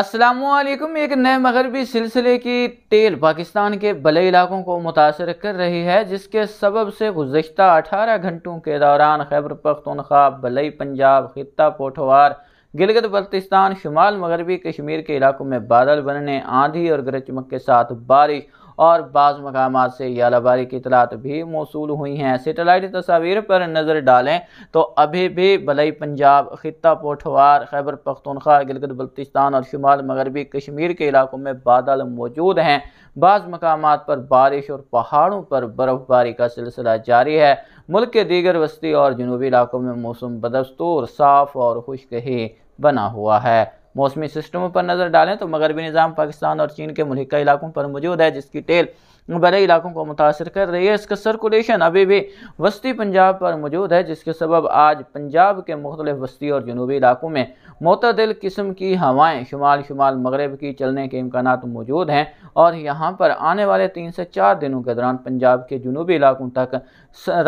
असलम एक नए मगरबी सिलसिले की टेल पाकिस्तान के बले इलाकों को मुतासर कर रही है जिसके सबब से गुज्त 18 घंटों के दौरान खैबर पख्तनख्वा बलई पंजाब खत्ता पोठवार गिलगत बल्तिस्तान शुमाल मगरबी कश्मीर के इलाकों में बादल बनने आंधी और गरज चमक के साथ बारिश और बाज़ मकाम से यालाबारी की इतलात भी मौसू हुई हैं सेटेलाइट तस्वीर पर नज़र डालें तो अभी भी भलई पंजाब खिता पोठवार खैबर पख्तनख्वा गिलगत बल्तिस्तान और शुमाल मगरबी कश्मीर के इलाकों में बादल मौजूद हैं बाज़ मकाम पर बारिश और पहाड़ों पर बर्फ़बारी का सिलसिला जारी है मुल्क के दीगर वस्ती और जनूबी इलाकों में मौसम बदस्तूर साफ़ और खुश्क ही बना हुआ है मौसमी सिस्टमों पर नज़र डालें तो मगरबी निज़ाम पाकिस्तान और चीन के मुल्का इलाकों पर मौजूद है जिसकी टेल बड़े इलाकों को मुतासर कर रही है इसका सर्कुलेशन अभी भी वस्ती पंजाब पर मौजूद है जिसके सबब आज पंजाब के मुख्तलिफ वस्ती और जनूबी इलाकों में मतदल किस्म की हवाएँ शुमाल शुमाल मगरब की चलने के इम्कान मौजूद हैं और यहाँ पर आने वाले तीन से चार दिनों के दौरान पंजाब के जनूबी इलाकों तक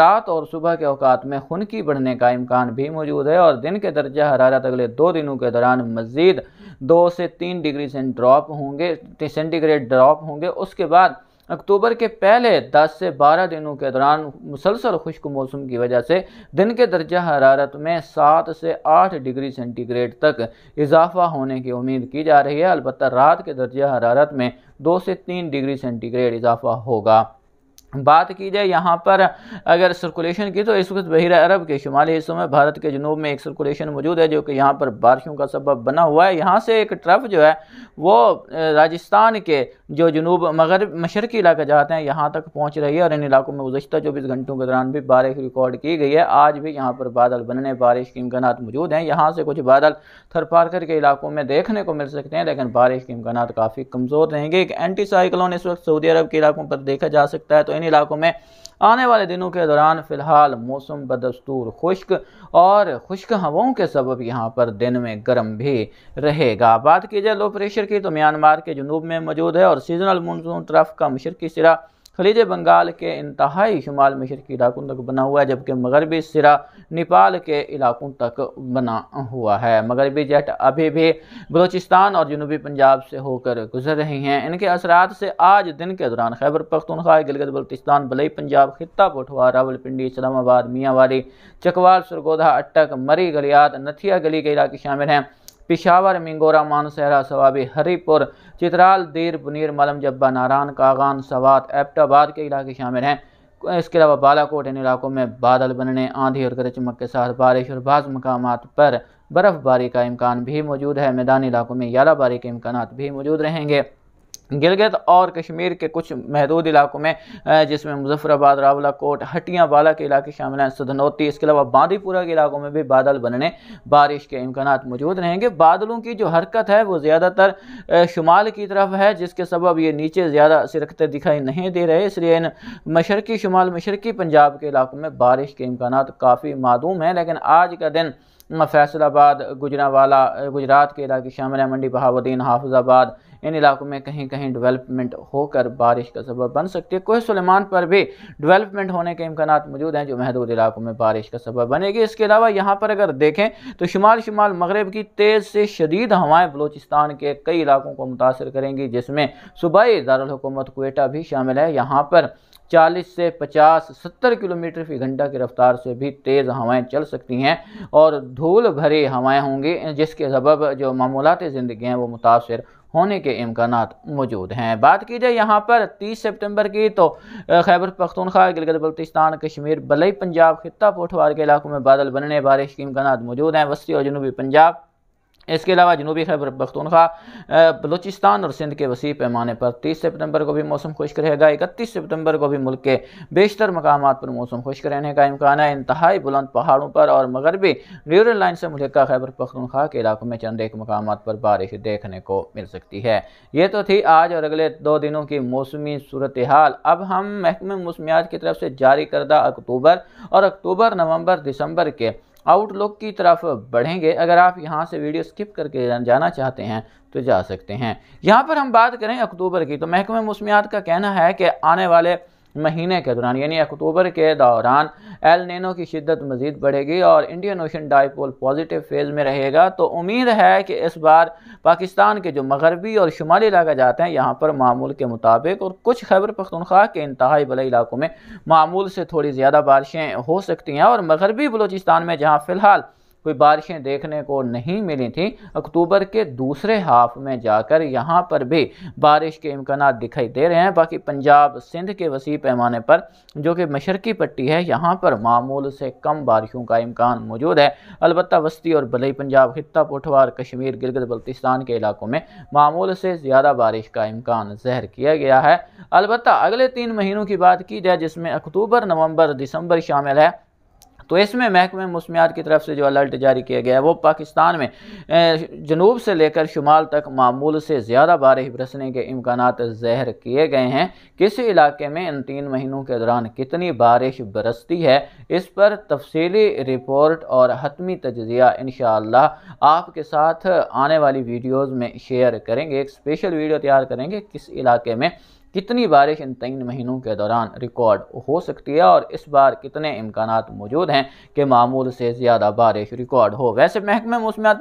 रात और सुबह के अवकात में खुनकी बढ़ने का इम्कान भी मौजूद है और दिन के दर्जा हरारत अगले दो दिनों के दौरान मजीद फिर दो से तीन डिग्री ड्रॉप होंगे सेंटीग्रेड ड्रॉप होंगे उसके बाद अक्टूबर के पहले 10 से 12 दिनों के दौरान मुसलसल खुश्क मौसम की वजह से दिन के दर्जा हरारत में 7 से 8 डिग्री सेंटीग्रेड तक इजाफा होने की उम्मीद की जा रही है अलबत् रात के दर्जा हरारत में 2 से 3 डिग्री सेंटीग्रेड इजाफा होगा बात की जाए यहाँ पर अगर सर्कुलेशन की तो इस वक्त बहर अरब के शुमाली हिस्सों में भारत के जनूब में एक सर्कुलेशन मौजूद है जो कि यहाँ पर बारिशों का सबब बना हुआ है यहाँ से एक ट्रफ जो है वो राजस्थान के जो जनूब मगर मशरकी इलाके जाते हैं यहाँ तक पहुँच रही है और इन इलाकों में गुजशत चौबीस घंटों के दौरान भी बारिश रिकॉर्ड की गई है आज भी यहाँ पर बादल बनने बारिश के इम्कान मौजूद हैं यहाँ से कुछ बादल पार करके इलाकों में देखने को मिल सकते हैं लेकिन बारिश के इम्कान काफ़ी कमज़ोर रहेंगे एक एंटी साइक्लोन इस वक्त सऊदी अरब के इलाकों पर देखा जा सकता है तो इन इन इलाकों में आने वाले दिनों के दौरान फ़िलहाल मौसम बदस्तूर खुश्क और खुश्क हवाओं के सबब यहाँ पर दिन में गर्म भी रहेगा बात की जाए लो प्रेशर की तो म्यांमार के जनूब में मौजूद है और सीजनल मानसून तरफ का मशरकी सिरा खलीज बंगाल के इंतहाई शुमाल में इलाकों तक बना हुआ है जबकि मगरबी सिरा नेपाल के इलाकों तक बना हुआ है मगरबी जेट अभी भी बलोचिस्तान और जनूबी पंजाब से होकर गुजर रही हैं इनके असरात से आज दिन के दौरान खैबर पख्तनख्वा गिलगत बल्तिस्तान बलई पंजाब खिता पठवा रावलपिंडी इस्लामाबाद वाली चकवाल सरगोधा अटक मरी गलियात नथिया गली के इलाके शामिल हैं पिशावर मिंगोरा मानसहरा सवाबी हरीपुर चित्राल दीर बुनीर मलम जब्बा नारान कागान सवात एबटाबाद के इलाके शामिल हैं इसके अलावा बालाकोट इन इलाकों में बादल बनने आंधी और गरज चमक के साथ बारिश और बाज़ मकाम पर बर्फ़बारी का इम्कान भी मौजूद है मैदानी इलाकों में यालाबारी के इम्कान भी मौजूद रहेंगे गिलगित और कश्मीर के कुछ महदूद इलाकों में जिसमें मुजफ्फराबाद हटिया बाला के इलाके शामिल हैं सदनौती इसके अलावा बांदीपुरा के इलाकों में भी बादल बनने बारिश के इम्कान मौजूद रहेंगे बादलों की जो हरकत है वो ज़्यादातर शुमाल की तरफ है जिसके सबब ये नीचे ज़्यादा सिरकते दिखाई नहीं दे रहे इसलिए इन मशरकी शुमाल मशरकी पंजाब के इलाकों में बारिश के इम्कान काफ़ी मादूम हैं लेकिन आज का दिन फैसलाबाद गुजरावाला गुजरात के इलाके शामिल मंडी बहावुद्दीन हाफजाबाद इन इलाकों में कहीं कहीं डेवलपमेंट होकर बारिश का सबब बन सकती है कोह सलेमान पर भी डेवलपमेंट होने के इम्कान मौजूद हैं जो महदूद इलाकों में बारिश का सबब बनेगी इसके अलावा यहाँ पर अगर देखें तो शुमाल शुमाल मगरब की तेज़ से शदीद हवाएँ बलोचिस्तान के कई इलाकों को मुतासर करेंगी जिसमें सूबाई दारकूमत कोटा भी शामिल है यहाँ पर चालीस से पचास सत्तर किलोमीटर फी घंटा की रफ्तार से भी तेज़ हवाएं चल सकती हैं और धूल भरी हवाएं होंगी जिसके सबब जो मामूलत ज़िंदगी हैं वो मुतासर होने के इम्कान मौजूद हैं बात की जाए यहाँ पर 30 सितंबर की तो खैबर पख्तूनख्वा गिलगत बल्तिस्तान कश्मीर बलई पंजाब खिता पोठवार के इलाकों में बादल बनने बारिश के इम्कान मौजूद हैं वस्ती और जनूबी पंजाब इसके अलावा जनूबी खैबर पख्तूनख्वा बलूचिस्तान और सिंध के वसी पैमाने पर तीस सितंबर को भी मौसम खुश्क रहेगा इकतीस सितंबर को भी मुल्क के बेशतर मकाम पर मौसम खुश्क रहने का इम्कान है इंतहाई बुलंद पहाड़ों पर और मगरबी रूरल लाइन से मुलिका खैबर पख्तूनख्वा के इलाकों में चंद एक मकाम पर बारिश देखने को मिल सकती है ये तो थी आज और अगले दो दिनों की मौसमी सूरत हाल अब हम महकमे मौसमियात की तरफ से जारी करदा अक्टूबर और अक्टूबर नवम्बर दिसंबर के आउटलुक की तरफ बढ़ेंगे अगर आप यहाँ से वीडियो स्किप करके जाना चाहते हैं तो जा सकते हैं यहाँ पर हम बात करें अक्टूबर की तो महकमे मौसमियात का कहना है कि आने वाले महीने के दौरान यानी अक्टूबर के दौरान एल नैनो की शिद्दत मज़ीद बढ़ेगी और Indian ocean dipole positive phase में रहेगा तो उम्मीद है कि इस बार पाकिस्तान के जो मगरबी और शुमाली इलाके जाते हैं यहाँ पर मामूल के मुताबिक और कुछ खैबर पख्तनख्वा के इंतहाई भले इलाकों में मामूल से थोड़ी ज़्यादा बारिशें हो सकती हैं और मगरबी बलोचिस्तान में जहाँ फ़िलहाल कोई बारिशें देखने को नहीं मिली थी अक्टूबर के दूसरे हाफ में जाकर यहाँ पर भी बारिश के इम्कान दिखाई दे रहे हैं बाकी पंजाब सिंध के वसी पैमाने पर जो कि मशरकी पट्टी है यहाँ पर मामूल से कम बारिशों का इम्कान मौजूद है अलबत् वस्ती और भलई पंजाब खत्ता पठवार कश्मीर गिरगत बल्तिस्तान के इलाकों में मामूल से ज़्यादा बारिश का इम्कान जहर किया गया है अलबत् अगले तीन महीनों की बात की जाए जिसमें अक्टूबर नवंबर दिसंबर शामिल है तो इसमें महकमे मौसमियात की तरफ से जो अलर्ट जारी किया गया है वो पाकिस्तान में जनूब से लेकर शुमाल तक मामूल से ज़्यादा बारिश बरसने के इम्कान जहर किए गए हैं किस इलाके में इन तीन महीनों के दौरान कितनी बारिश बरसती है इस पर तफसीली रिपोर्ट और हतमी तजिया इन आपके साथ आने वाली वीडियोज़ में शेयर करेंगे एक स्पेशल वीडियो तैयार करेंगे किस इलाके में कितनी बारिश इन तीन महीनों के दौरान रिकॉर्ड हो सकती है और इस बार कितने इम्कान मौजूद हैं कि मामूल से ज़्यादा बारिश रिकॉर्ड हो वैसे महकमे मौसमियात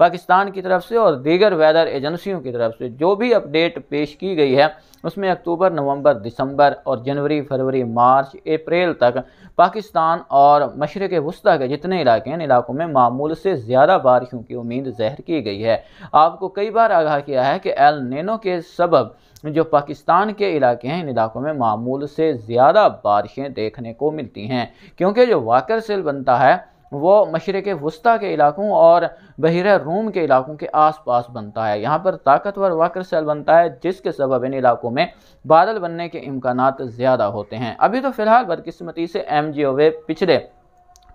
पाकिस्तान की तरफ से और दीगर वेदर एजेंसियों की तरफ से जो भी अपडेट पेश की गई है उसमें अक्टूबर नवंबर दिसंबर और जनवरी फरवरी मार्च अप्रैल तक पाकिस्तान और मशरक़ वस्ती के जितने इलाके हैं इन इलाकों में मामूल से ज़्यादा बारिशों की उम्मीद जहर की गई है आपको कई बार आगाह किया है कि एल नैनो के सबब इसमें जो पाकिस्तान के इलाके हैं इन इलाकों में मामूल से ज़्यादा बारिशें देखने को मिलती हैं क्योंकि जो वाकर सेल बनता है वो मशरक़ वस्ती के इलाकों और बहर रूम के इलाकों के आस पास बनता है यहाँ पर ताकतवर वाकर सेल बनता है जिसके सबब इन इलाकों में बादल बनने के इम्कान ज़्यादा होते हैं अभी तो फ़िलहाल बदकस्मती से एम जी ओ वे पिछले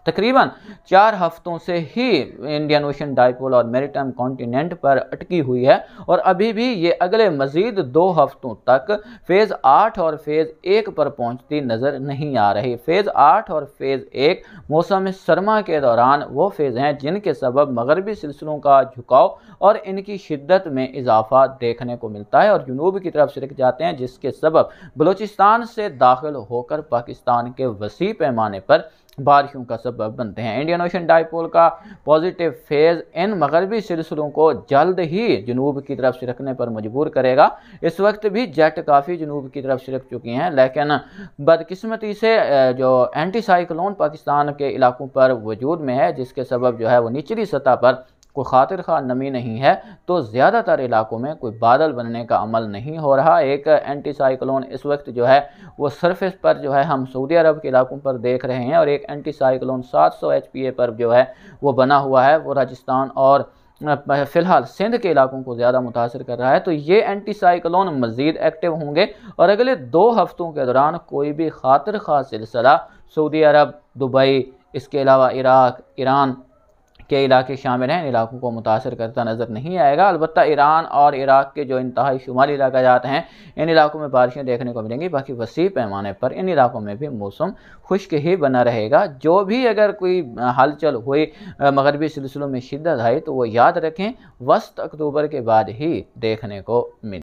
तकरीबन चार हफ्तों से ही इंडियन ओशन डाइपोल और मेरीटाइम कॉन्टीनेंट पर अटकी हुई है और अभी भी ये अगले मजीद दो हफ्तों तक फेज़ आठ और फेज़ एक पर पहुंचती नज़र नहीं आ रही फेज़ आठ और फेज़ एक मौसम सरमा के दौरान वो फेज़ हैं जिनके सबब मगरबी सिलसिलों का झुकाव और इनकी शिद्दत में इजाफा देखने को मिलता है और जुनूब की तरफ सिरक जाते हैं जिसके सबब बलूचिस्तान से दाखिल होकर पाकिस्तान के वसी पैमाने पर बारिशों का सबब बनते हैं इंडियन ओशन डाइपोल का पॉजिटिव फेज़ इन मगरबी सिलसिलों को जल्द ही जनूब की तरफ सिरकने पर मजबूर करेगा इस वक्त भी जेट काफ़ी जनूब की तरफ सिरक चुकी हैं लेकिन बदकिस्मती से जो एंटी साइक्लोन पाकिस्तान के इलाकों पर वजूद में है जिसके सबब जो है वो निचली सतह पर कोई खातिर खा नमी नहीं है तो ज़्यादातर इलाकों में कोई बादल बनने का अमल नहीं हो रहा एक एंटी साइक्लोन इस वक्त जो है वो सरफेस पर जो है हम सऊदी अरब के इलाकों पर देख रहे हैं और एक एंटी साइक्लोन सात सौ पर जो है वो बना हुआ है वो राजस्थान और फ़िलहाल सिंध के इलाकों को ज़्यादा मुतासर कर रहा है तो ये एंटी साइक्लोन मज़ीद एक्टिव होंगे और अगले दो हफ़्तों के दौरान कोई भी खातिर खा सिलसिला सऊदी अरब दुबई इसके अलावा इराक ईरान के इलाके शामिल हैं इन इलाकों को मुतासर करता नज़र नहीं आएगा अलबत्त ईरान और इराक के जो इंतहाई शुमाली इलाका जाते हैं इन इलाकों में बारिशें देखने को मिलेंगी बाकी वसी पैमाने पर इन इलाकों में भी मौसम खुश्क ही बना रहेगा जो भी अगर कोई हलचल हुई मगरबी सिलसिलों में शिद्दत आई तो वो याद रखें वस्त अक्टूबर के बाद ही देखने को मिले